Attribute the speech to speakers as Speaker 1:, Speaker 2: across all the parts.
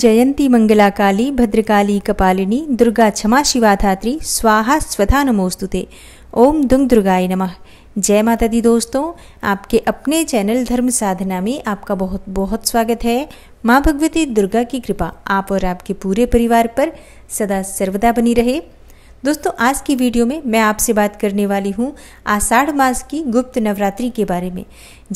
Speaker 1: जयंती जयंती मंगलाकाली भद्रकाली कपालिनी दुर्गा क्षमा शिवाधात्री स्वाहा स्वधा नमोस्तु ते ओम दुंग दुर्गाय नम जय माता दी दोस्तों आपके अपने चैनल धर्म साधना में आपका बहुत बहुत स्वागत है माँ भगवती दुर्गा की कृपा आप और आपके पूरे परिवार पर सदा सर्वदा बनी रहे दोस्तों आज की वीडियो में मैं आपसे बात करने वाली हूँ आषाढ़ मास की गुप्त नवरात्रि के बारे में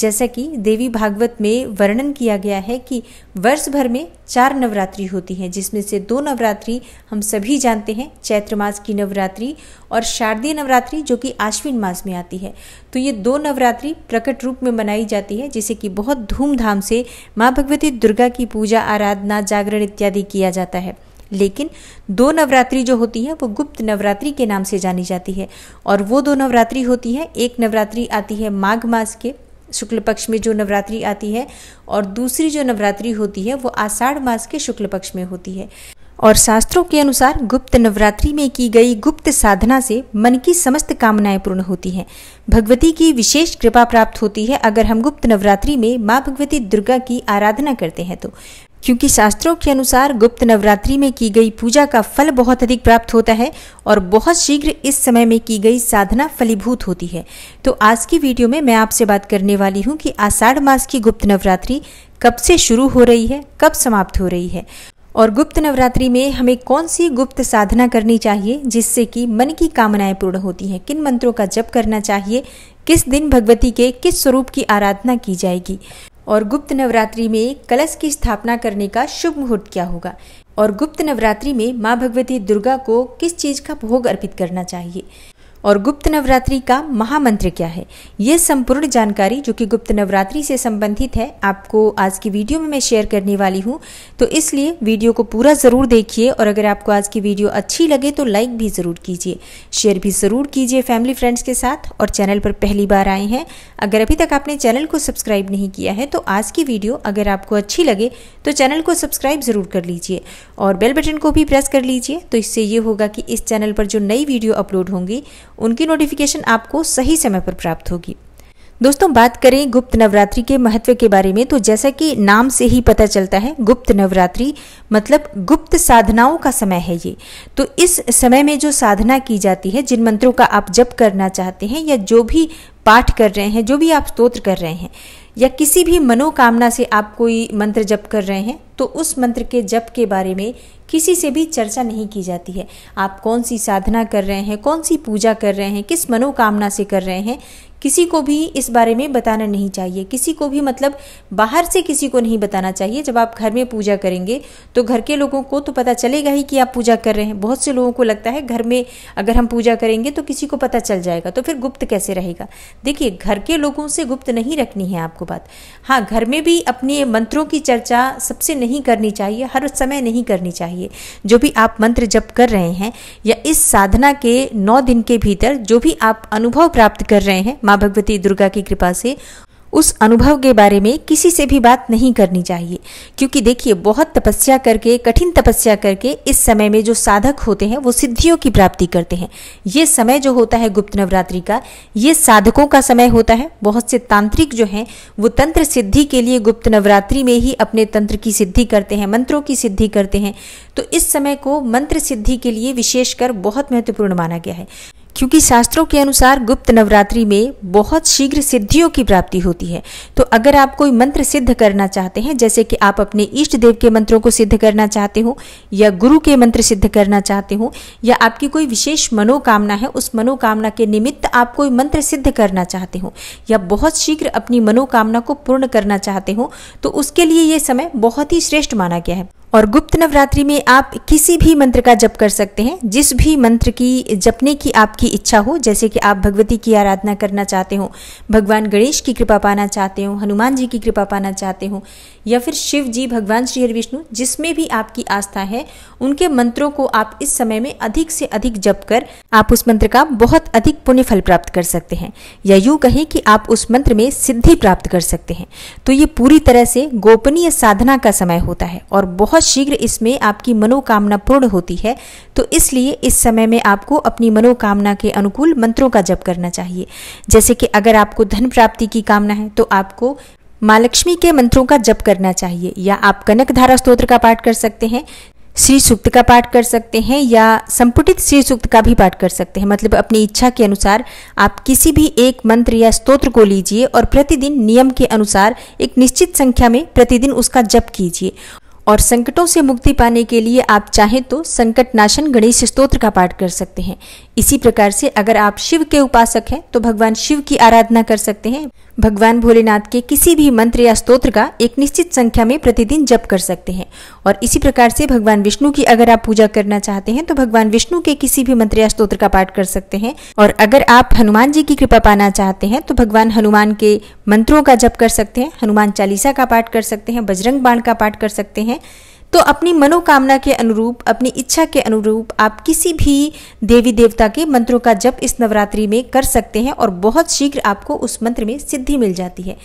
Speaker 1: जैसा कि देवी भागवत में वर्णन किया गया है कि वर्ष भर में चार नवरात्रि होती हैं जिसमें से दो नवरात्रि हम सभी जानते हैं चैत्र मास की नवरात्रि और शारदीय नवरात्रि जो कि आश्विन मास में आती है तो ये दो नवरात्रि प्रकट रूप में मनाई जाती है जिसे कि बहुत धूमधाम से माँ भगवती दुर्गा की पूजा आराधना जागरण इत्यादि किया जाता है लेकिन दो नवरात्रि जो होती है वो गुप्त नवरात्रि के नाम से जानी जाती है और वो दो नवरात्रि होती है एक नवरात्रि आती है माघ मास के शुक्ल पक्ष में जो नवरात्रि आती है और दूसरी जो नवरात्रि होती है वो आषाढ़ मास के शुक्ल पक्ष में होती है और शास्त्रों के अनुसार गुप्त नवरात्रि में की गई गुप्त साधना से मन की समस्त कामनाएं पूर्ण होती हैं भगवती की विशेष कृपा प्राप्त होती है अगर हम गुप्त नवरात्रि में माँ भगवती दुर्गा की आराधना करते हैं तो क्योंकि शास्त्रों के अनुसार गुप्त नवरात्रि में की गई पूजा का फल बहुत अधिक प्राप्त होता है और बहुत शीघ्र इस समय में की गई साधना फलीभूत होती है तो आज की वीडियो में मैं आपसे बात करने वाली हूँ कि आषाढ़ मास की गुप्त नवरात्रि कब से शुरू हो रही है कब समाप्त हो रही है और गुप्त नवरात्रि में हमें कौन सी गुप्त साधना करनी चाहिए जिससे कि मन की कामनाएं पूर्ण होती हैं किन मंत्रों का जप करना चाहिए किस दिन भगवती के किस स्वरूप की आराधना की जाएगी और गुप्त नवरात्रि में कलश की स्थापना करने का शुभ मुहूर्त क्या होगा और गुप्त नवरात्रि में माँ भगवती दुर्गा को किस चीज़ का भोग अर्पित करना चाहिए और गुप्त नवरात्रि का महामंत्र क्या है ये संपूर्ण जानकारी जो कि गुप्त नवरात्रि से संबंधित है आपको आज की वीडियो में मैं शेयर करने वाली हूँ तो इसलिए वीडियो को पूरा ज़रूर देखिए और अगर आपको आज की वीडियो अच्छी लगे तो लाइक भी ज़रूर कीजिए शेयर भी ज़रूर कीजिए फैमिली फ्रेंड्स के साथ और चैनल पर पहली बार आए हैं अगर अभी तक आपने चैनल को सब्सक्राइब नहीं किया है तो आज की वीडियो अगर आपको अच्छी लगे तो चैनल को सब्सक्राइब ज़रूर कर लीजिए और बेल बटन को भी प्रेस कर लीजिए तो इससे ये होगा कि इस चैनल पर जो नई वीडियो अपलोड होंगी उनकी नोटिफिकेशन आपको सही समय पर प्राप्त होगी दोस्तों बात करें गुप्त नवरात्रि के महत्व के बारे में तो जैसा कि नाम से ही पता चलता है गुप्त नवरात्रि मतलब गुप्त साधनाओं का समय है ये तो इस समय में जो साधना की जाती है जिन मंत्रों का आप जप करना चाहते हैं या जो भी पाठ कर रहे हैं जो भी आप स्तोत्र कर रहे हैं या किसी भी मनोकामना से आप कोई मंत्र जप कर रहे हैं तो उस मंत्र के जप के बारे में किसी से भी चर्चा नहीं की जाती है आप कौन सी साधना कर रहे हैं कौन सी पूजा कर रहे हैं किस मनोकामना से कर रहे हैं किसी को भी इस बारे में बताना नहीं चाहिए किसी को भी मतलब बाहर से किसी को नहीं बताना चाहिए जब आप घर में पूजा करेंगे तो घर के लोगों को तो पता चलेगा ही कि आप पूजा कर रहे हैं बहुत से लोगों को लगता है घर में अगर हम पूजा करेंगे तो किसी को पता चल जाएगा तो फिर गुप्त कैसे रहेगा देखिए घर के लोगों से गुप्त नहीं रखनी है आपको बात हाँ घर में भी अपने मंत्रों की चर्चा सबसे नहीं करनी चाहिए हर समय नहीं करनी चाहिए जो भी आप मंत्र जप कर रहे हैं या इस साधना के नौ दिन के भीतर जो भी आप अनुभव प्राप्त कर रहे हैं माँ भगवती दुर्गा की कृपा से उस अनुभव के बारे में किसी से भी बात नहीं करनी चाहिए क्योंकि देखिए बहुत तपस्या करके कठिन तपस्या करके इस समय में जो साधक होते हैं वो सिद्धियों की प्राप्ति करते हैं ये समय जो होता है गुप्त नवरात्रि का ये साधकों का समय होता है बहुत से तांत्रिक जो हैं वो तंत्र सिद्धि के लिए गुप्त नवरात्रि में ही अपने तंत्र की सिद्धि करते हैं मंत्रों की सिद्धि करते हैं तो इस समय को मंत्र सिद्धि के लिए विशेषकर बहुत महत्वपूर्ण माना गया है क्योंकि शास्त्रों के अनुसार गुप्त नवरात्रि में बहुत शीघ्र सिद्धियों की प्राप्ति होती है तो अगर आप कोई मंत्र सिद्ध करना चाहते हैं जैसे कि आप अपने इष्ट देव के मंत्रों को सिद्ध करना चाहते हो या गुरु के मंत्र सिद्ध करना चाहते हो या आपकी कोई विशेष मनोकामना है उस मनोकामना के निमित्त आप कोई मंत्र सिद्ध करना चाहते हो या बहुत शीघ्र अपनी मनोकामना को पूर्ण करना चाहते हो तो उसके लिए ये समय बहुत ही श्रेष्ठ माना गया है और गुप्त नवरात्रि में आप किसी भी मंत्र का जप कर सकते हैं जिस भी मंत्र की जपने की आपकी इच्छा हो जैसे कि आप भगवती की आराधना करना चाहते हो भगवान गणेश की कृपा पाना चाहते हो हनुमान जी की कृपा पाना चाहते हो या फिर शिव जी भगवान श्री हरि विष्णु जिसमें भी आपकी आस्था है उनके मंत्रों को आप इस समय में अधिक से अधिक जप कर आप उस मंत्र का बहुत अधिक पुण्य फल प्राप्त कर सकते हैं या यूं कहें कि आप उस मंत्र में सिद्धि प्राप्त कर सकते हैं तो ये पूरी तरह से गोपनीय साधना का समय होता है और बहुत शीघ्र इसमें आपकी मनोकामना पूर्ण होती है तो इसलिए इस समय में आपको अपनी मनोकामना के अनुकूल मंत्रों का जप करना चाहिए जैसे कि अगर आपको धन प्राप्ति की कामना है तो आपको माँ लक्ष्मी के मंत्रों का जप करना चाहिए या आप कनक धारा स्त्रोत्र का पाठ कर सकते हैं श्री सूक्त का पाठ कर सकते हैं या संपुटित श्री सूक्त का भी पाठ कर सकते हैं मतलब अपनी इच्छा के अनुसार आप किसी भी एक मंत्र या स्तोत्र को लीजिए और प्रतिदिन नियम के अनुसार एक निश्चित संख्या में प्रतिदिन उसका जप कीजिए और संकटों से मुक्ति पाने के लिए आप चाहें तो संकट नाशन गणेश स्त्रोत्र का पाठ कर सकते हैं इसी प्रकार से अगर आप शिव के उपासक हैं तो भगवान शिव की आराधना कर सकते हैं भगवान भोलेनाथ के किसी भी मंत्र या स्तोत्र का एक निश्चित संख्या में प्रतिदिन जप कर सकते हैं और इसी प्रकार से भगवान विष्णु की अगर आप पूजा करना चाहते हैं तो भगवान विष्णु के किसी भी मंत्र या स्तोत्र का पाठ कर सकते हैं और अगर आप हनुमान जी की कृपा पाना चाहते हैं तो भगवान हनुमान के मंत्रों का जप कर सकते हैं हनुमान चालीसा का पाठ कर सकते हैं बजरंग बाण का पाठ कर सकते हैं तो अपनी मनोकामना के अनुरूप अपनी इच्छा के अनुरूप आप किसी भी देवी देवता के मंत्रों का जप इस नवरात्रि में कर सकते हैं और बहुत शीघ्र आपको उस मंत्र में सिद्धि मिल जाती है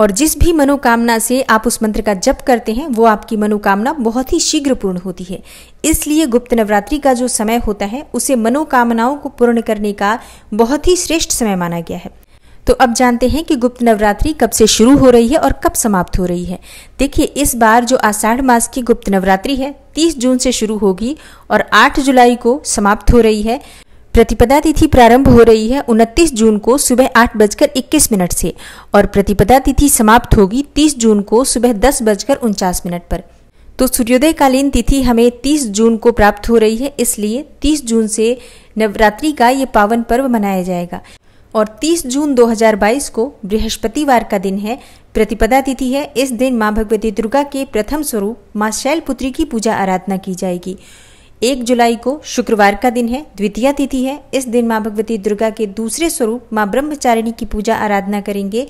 Speaker 1: और जिस भी मनोकामना से आप उस मंत्र का जप करते हैं वो आपकी मनोकामना बहुत ही शीघ्र पूर्ण होती है इसलिए गुप्त नवरात्रि का जो समय होता है उसे मनोकामनाओं को पूर्ण करने का बहुत ही श्रेष्ठ समय माना गया है तो अब जानते हैं कि गुप्त नवरात्रि कब से शुरू हो रही है और कब समाप्त हो रही है देखिए इस बार जो आषाढ़ मास की गुप्त नवरात्रि है 30 जून से शुरू होगी और 8 जुलाई को समाप्त हो रही है प्रतिपदा तिथि प्रारंभ हो रही है 29 जून को सुबह आठ बजकर इक्कीस मिनट से और प्रतिपदा तिथि समाप्त होगी 30 जून को सुबह दस बजकर उनचास मिनट पर तो सूर्योदयकालीन तिथि हमें 30 जून को प्राप्त हो रही है इसलिए 30 जून से नवरात्रि का ये पावन पर्व मनाया जाएगा और 30 जून 2022 को बृहस्पतिवार का दिन है प्रतिपदा तिथि है इस दिन माँ भगवती दुर्गा के प्रथम स्वरूप माँ शैलपुत्री की पूजा आराधना की जाएगी एक जुलाई को शुक्रवार का दिन है द्वितीय तिथि है इस दिन माँ भगवती दुर्गा के दूसरे स्वरूप माँ ब्रह्मचारिणी की पूजा आराधना करेंगे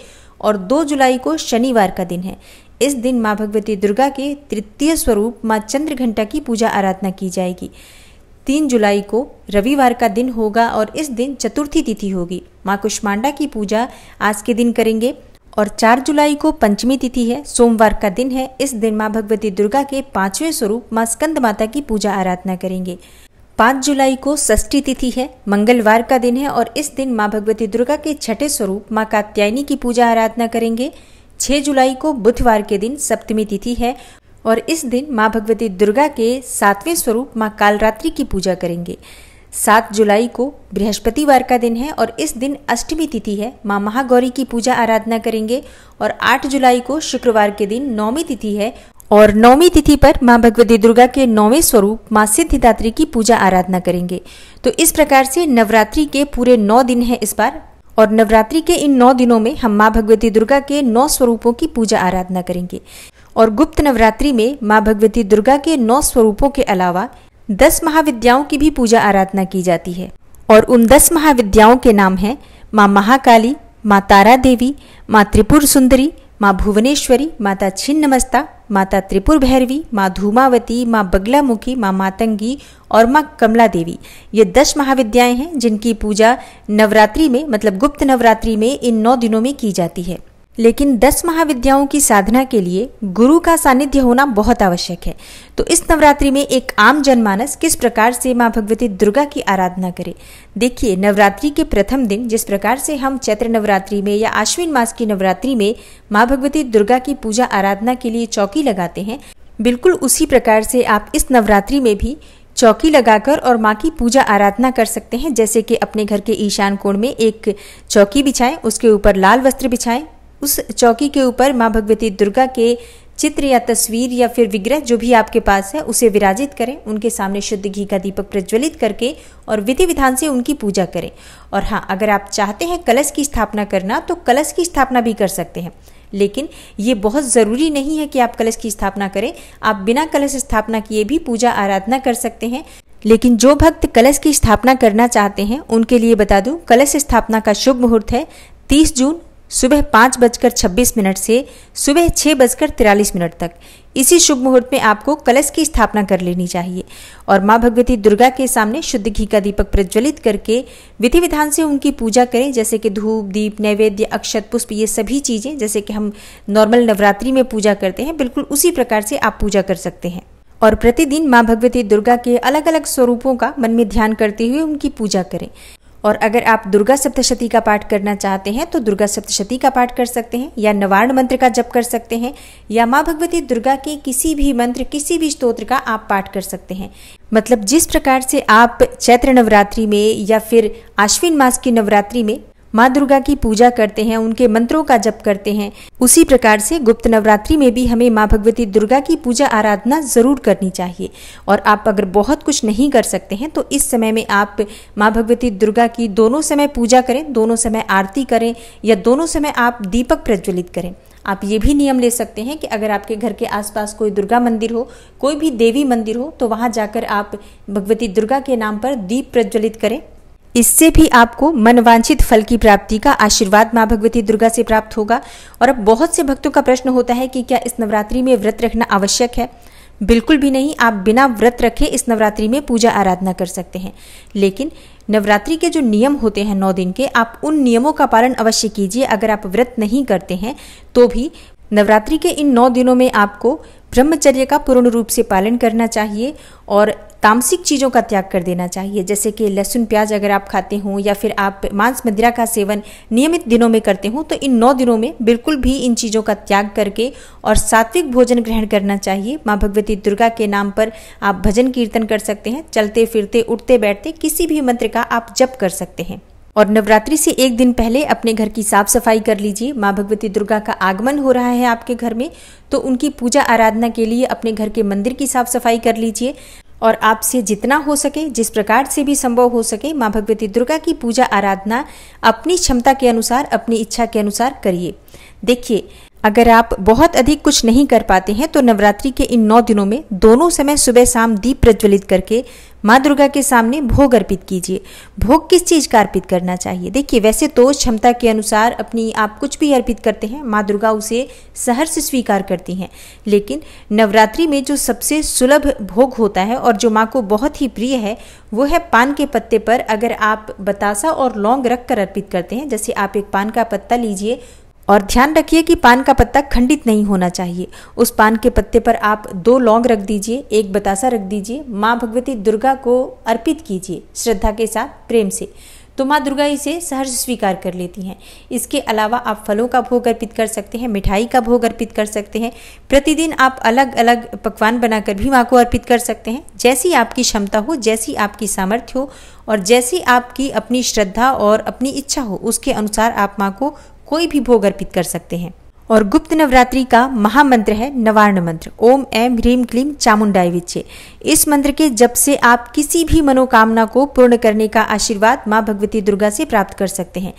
Speaker 1: और दो जुलाई को शनिवार का दिन है इस दिन माँ भगवती दुर्गा के तृतीय स्वरूप माँ चंद्र घंटा की पूजा आराधना की जाएगी तीन जुलाई को रविवार का दिन होगा और इस दिन चतुर्थी तिथि होगी माँ कुष्मांडा की पूजा आज के दिन करेंगे और चार जुलाई को पंचमी तिथि है सोमवार का दिन है इस दिन माँ भगवती दुर्गा के पांचवें स्वरूप माँ स्कंद माता की पूजा आराधना करेंगे पाँच जुलाई को षष्ठी तिथि है मंगलवार का दिन है और इस दिन माँ भगवती दुर्गा के छठे स्वरूप माँ कात्यायनी की पूजा आराधना करेंगे छह जुलाई को बुधवार के दिन सप्तमी तिथि है और इस दिन माँ भगवती दुर्गा के सातवें स्वरूप माँ कालरात्रि की पूजा करेंगे सात जुलाई को बृहस्पतिवार का दिन है और इस दिन अष्टमी तिथि है माँ महागौरी की पूजा आराधना करेंगे और आठ जुलाई को शुक्रवार के दिन नौमी तिथि है और नौमी तिथि पर माँ भगवती दुर्गा के नौवें स्वरूप माँ सिद्धिदात्री की पूजा आराधना करेंगे तो इस प्रकार से नवरात्रि के पूरे नौ दिन है इस बार और नवरात्रि के इन नौ दिनों में हम माँ भगवती दुर्गा के नौ स्वरूपों की पूजा आराधना करेंगे और गुप्त नवरात्रि में माँ भगवती दुर्गा के नौ स्वरूपों के अलावा दस महाविद्याओं की भी पूजा आराधना की जाती है और उन दस महाविद्याओं के नाम हैं माँ महाकाली माँ तारा देवी माँ त्रिपुर सुंदरी माँ भुवनेश्वरी माता छिन्नमस्ता माता त्रिपुर भैरवी माँ धूमावती माँ बगलामुखी माँ मातंगी और माँ कमला देवी ये दस महाविद्याएं हैं जिनकी पूजा नवरात्रि में मतलब गुप्त नवरात्रि में इन नौ दिनों में की जाती है लेकिन दस महाविद्याओं की साधना के लिए गुरु का सानिध्य होना बहुत आवश्यक है तो इस नवरात्रि में एक आम जनमानस किस प्रकार से माँ भगवती दुर्गा की आराधना करे देखिए नवरात्रि के प्रथम दिन जिस प्रकार से हम चैत्र नवरात्रि में या आश्विन मास की नवरात्रि में माँ भगवती दुर्गा की पूजा आराधना के लिए चौकी लगाते हैं बिल्कुल उसी प्रकार से आप इस नवरात्रि में भी चौकी लगाकर और माँ की पूजा आराधना कर सकते हैं जैसे कि अपने घर के ईशान कोण में एक चौकी बिछाएं उसके ऊपर लाल वस्त्र बिछाएं उस चौकी के ऊपर माँ भगवती दुर्गा के चित्र या तस्वीर या फिर विग्रह जो भी आपके पास है उसे विराजित करें उनके सामने शुद्ध घी का दीपक प्रज्वलित करके और विधि विधान से उनकी पूजा करें और हाँ अगर आप चाहते हैं कलश की स्थापना करना तो कलश की स्थापना भी कर सकते हैं लेकिन ये बहुत ज़रूरी नहीं है कि आप कलश की स्थापना करें आप बिना कलश स्थापना किए भी पूजा आराधना कर सकते हैं लेकिन जो भक्त कलश की स्थापना करना चाहते हैं उनके लिए बता दूं कलश स्थापना का शुभ मुहूर्त है 30 जून सुबह पाँच बजकर छब्बीस मिनट से सुबह छः बजकर तिरालीस मिनट तक इसी शुभ मुहूर्त में आपको कलश की स्थापना कर लेनी चाहिए और माँ भगवती दुर्गा के सामने शुद्ध घी का दीपक प्रज्वलित करके विधि विधान से उनकी पूजा करें जैसे कि धूप दीप नैवेद्य अक्षत पुष्प ये सभी चीज़ें जैसे कि हम नॉर्मल नवरात्रि में पूजा करते हैं बिल्कुल उसी प्रकार से आप पूजा कर सकते हैं और प्रतिदिन माँ भगवती दुर्गा के अलग अलग स्वरूपों का मन में ध्यान करते हुए उनकी पूजा करें और अगर आप दुर्गा सप्तशती का पाठ करना चाहते हैं तो दुर्गा सप्तशती का पाठ कर सकते हैं या नवार्ण मंत्र का जप कर सकते हैं या माँ भगवती दुर्गा के किसी भी मंत्र किसी भी स्त्रोत्र का आप पाठ कर सकते हैं मतलब जिस प्रकार से आप चैत्र नवरात्रि में या फिर आश्विन मास की नवरात्रि में माँ दुर्गा की पूजा करते हैं उनके मंत्रों का जप करते हैं उसी प्रकार से गुप्त नवरात्रि में भी हमें माँ भगवती दुर्गा की पूजा आराधना ज़रूर करनी चाहिए और आप अगर बहुत कुछ नहीं कर सकते हैं तो इस समय में आप माँ भगवती दुर्गा की दोनों समय पूजा करें दोनों समय आरती करें या दोनों समय आप दीपक प्रज्वलित करें आप ये भी नियम ले सकते हैं कि अगर आपके घर के आसपास कोई दुर्गा मंदिर हो कोई भी देवी मंदिर हो तो वहाँ जाकर आप भगवती दुर्गा के नाम पर दीप प्रज्वलित करें इससे भी आपको मनवांछित फल की प्राप्ति का आशीर्वाद माँ भगवती दुर्गा से प्राप्त होगा और अब बहुत से भक्तों का प्रश्न होता है कि क्या इस नवरात्रि में व्रत रखना आवश्यक है बिल्कुल भी नहीं आप बिना व्रत रखे इस नवरात्रि में पूजा आराधना कर सकते हैं लेकिन नवरात्रि के जो नियम होते हैं नौ दिन के आप उन नियमों का पालन अवश्य कीजिए अगर आप व्रत नहीं करते हैं तो भी नवरात्रि के इन नौ दिनों में आपको ब्रह्मचर्य का पूर्ण रूप से पालन करना चाहिए और तामसिक चीज़ों का त्याग कर देना चाहिए जैसे कि लहसुन प्याज अगर आप खाते हों या फिर आप मांस मदिरा का सेवन नियमित दिनों में करते हों तो इन नौ दिनों में बिल्कुल भी इन चीज़ों का त्याग करके और सात्विक भोजन ग्रहण करना चाहिए माँ भगवती दुर्गा के नाम पर आप भजन कीर्तन कर सकते हैं चलते फिरते उठते बैठते किसी भी मंत्र का आप जप कर सकते हैं और नवरात्रि से एक दिन पहले अपने घर की साफ सफाई कर लीजिए माँ भगवती दुर्गा का आगमन हो रहा है आपके घर में तो उनकी पूजा आराधना के लिए अपने घर के मंदिर की साफ सफाई कर लीजिए और आपसे जितना हो सके जिस प्रकार से भी संभव हो सके माँ भगवती दुर्गा की पूजा आराधना अपनी क्षमता के अनुसार अपनी इच्छा के अनुसार करिए देखिए अगर आप बहुत अधिक कुछ नहीं कर पाते हैं तो नवरात्रि के इन नौ दिनों में दोनों समय सुबह शाम दीप प्रज्वलित करके माँ दुर्गा के सामने भोग अर्पित कीजिए भोग किस चीज़ का अर्पित करना चाहिए देखिए वैसे तो क्षमता के अनुसार अपनी आप कुछ भी अर्पित करते हैं माँ दुर्गा उसे सहर्ष स्वीकार करती हैं लेकिन नवरात्रि में जो सबसे सुलभ भोग होता है और जो माँ को बहुत ही प्रिय है वो है पान के पत्ते पर अगर आप बतासा और लौंग रख कर अर्पित करते हैं जैसे आप एक पान का पत्ता लीजिए और ध्यान रखिए कि पान का पत्ता खंडित नहीं होना चाहिए उस पान के पत्ते पर आप दो लौंग रख दीजिए एक बतासा रख दीजिए माँ भगवती दुर्गा को अर्पित कीजिए श्रद्धा के साथ प्रेम से तो माँ दुर्गा इसे सहर्ष स्वीकार कर लेती हैं इसके अलावा आप फलों का भोग अर्पित कर सकते हैं मिठाई का भोग अर्पित कर सकते हैं प्रतिदिन आप अलग अलग पकवान बनाकर भी माँ को अर्पित कर सकते हैं जैसी आपकी क्षमता हो जैसी आपकी सामर्थ्य हो और जैसी आपकी अपनी श्रद्धा और अपनी इच्छा हो उसके अनुसार आप माँ को कोई भी भोग अर्पित कर सकते हैं और गुप्त नवरात्रि का महामंत्र है नवार्ण मंत्र ओम एम ह्रीम क्लीम चामुंडाई विचे इस मंत्र के जब से आप किसी भी मनोकामना को पूर्ण करने का आशीर्वाद माँ भगवती दुर्गा से प्राप्त कर सकते हैं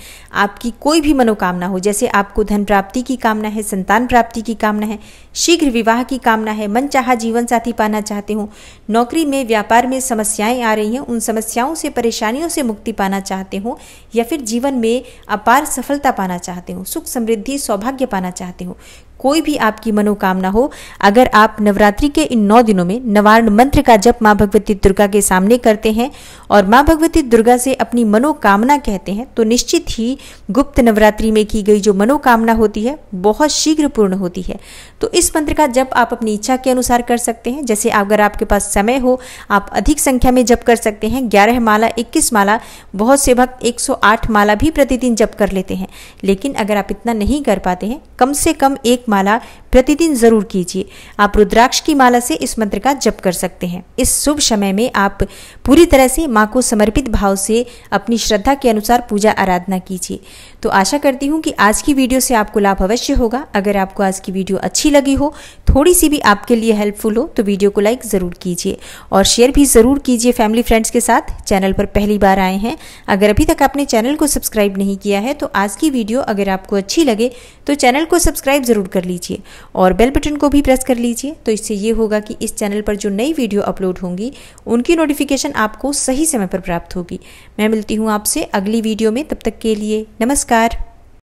Speaker 1: आपकी कोई भी मनोकामना हो जैसे आपको धन प्राप्ति की कामना है संतान प्राप्ति की कामना है शीघ्र विवाह की कामना है मन चाह जीवन साथी पाना चाहते हो नौकरी में व्यापार में समस्याएं आ रही हैं उन समस्याओं से परेशानियों से मुक्ति पाना चाहते हो या फिर जीवन में अपार सफलता पाना चाहते हो सुख समृद्धि सौभाग्य पाना चाहते हो कोई भी आपकी मनोकामना हो अगर आप नवरात्रि के इन नौ दिनों में नवार्ण मंत्र का जप माँ भगवती दुर्गा के सामने करते हैं और माँ भगवती दुर्गा से अपनी मनोकामना कहते हैं तो निश्चित ही गुप्त नवरात्रि में की गई जो मनोकामना होती है बहुत शीघ्र पूर्ण होती है तो इस मंत्र का जप आप अपनी इच्छा के अनुसार कर सकते हैं जैसे अगर आपके पास समय हो आप अधिक संख्या में जप कर सकते हैं ग्यारह माला इक्कीस माला बहुत से भक्त एक माला भी प्रतिदिन जप कर लेते हैं लेकिन अगर आप इतना नहीं कर पाते हैं कम से कम एक माला प्रतिदिन जरूर कीजिए आप रुद्राक्ष की माला से इस मंत्र का जप कर सकते हैं इस शुभ समय में आप पूरी तरह से माँ को समर्पित भाव से अपनी श्रद्धा के अनुसार पूजा आराधना कीजिए तो आशा करती हूँ कि आज की वीडियो से आपको लाभ अवश्य होगा अगर आपको आज की वीडियो अच्छी लगी हो थोड़ी सी भी आपके लिए हेल्पफुल हो तो वीडियो को लाइक ज़रूर कीजिए और शेयर भी ज़रूर कीजिए फैमिली फ्रेंड्स के साथ चैनल पर पहली बार आए हैं अगर अभी तक आपने चैनल को सब्सक्राइब नहीं किया है तो आज की वीडियो अगर आपको अच्छी लगे तो चैनल को सब्सक्राइब ज़रूर कर लीजिए और बेल बटन को भी प्रेस कर लीजिए तो इससे ये होगा कि इस चैनल पर जो नई वीडियो अपलोड होंगी उनकी नोटिफिकेशन आपको सही समय पर प्राप्त होगी मैं मिलती हूँ आपसे अगली वीडियो में तब तक के लिए नमस्कार